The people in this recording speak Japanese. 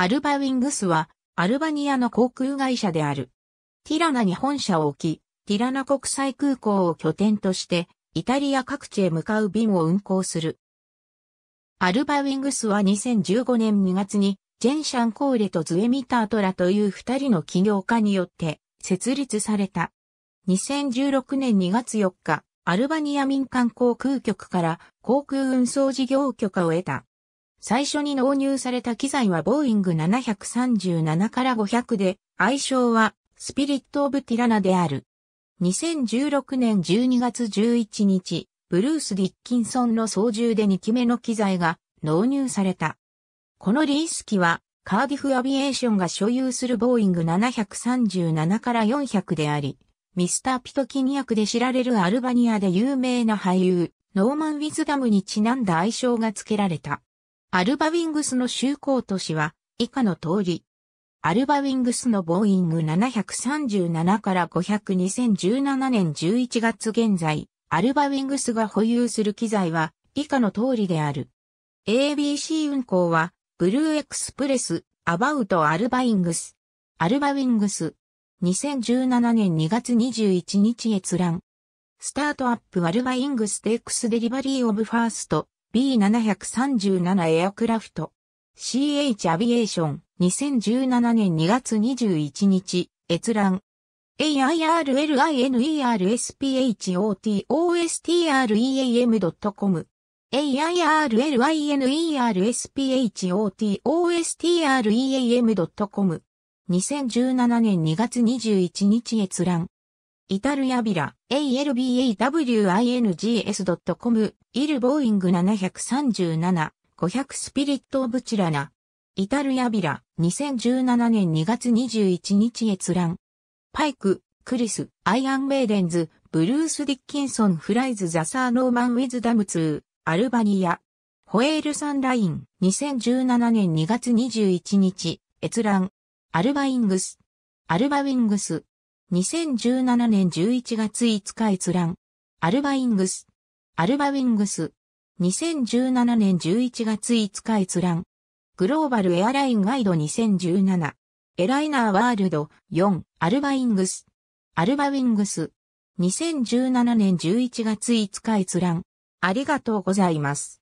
アルバウィングスは、アルバニアの航空会社である。ティラナに本社を置き、ティラナ国際空港を拠点として、イタリア各地へ向かう便を運航する。アルバウィングスは2015年2月に、ジェンシャンコーレとズエミタートラという二人の起業家によって設立された。2016年2月4日、アルバニア民間航空局から航空運送事業許可を得た。最初に納入された機材はボーイング737から500で、愛称はスピリット・オブ・ティラナである。2016年12月11日、ブルース・ディッキンソンの操縦で2機目の機材が納入された。このリース機は、カーディフ・アビエーションが所有するボーイング737から400であり、ミスター・ピトキン役で知られるアルバニアで有名な俳優、ノーマン・ウィズダムにちなんだ愛称が付けられた。アルバウィングスの就航都市は以下の通り。アルバウィングスのボーイング737から5002017年11月現在、アルバウィングスが保有する機材は以下の通りである。ABC 運行は、ブルーエクスプレス、アバウトアルバイングス。アルバウィングス。2017年2月21日閲覧。スタートアップアルバイングステークスデリバリーオブファースト。B737 エアクラフト。CH アビエーション2017年2月21日閲覧。airlinersphotosteam.com r airlinersphotosteam.com r 2017年2月21日閲覧。イタルヤビラ、albaWings.com イル・ボーイング737、500スピリット・オブ・チラナ。イタルヤビラ、2017年2月21日閲覧。パイク、クリス、アイアン・メイデンズ、ブルース・ディッキンソン・フライズ・ザ・サー・ノーマン・ウィズ・ダム2、アルバニア。ホエール・サンライン、2017年2月21日、閲覧。アルバイングス。アルバウィングス。2017年11月5日閲覧。アルバイングス。アルバウィングス。2017年11月5日閲覧。グローバルエアラインガイド2017。エライナーワールド4アルバイングス。アルバウィングス。2017年11月5日閲覧。ありがとうございます。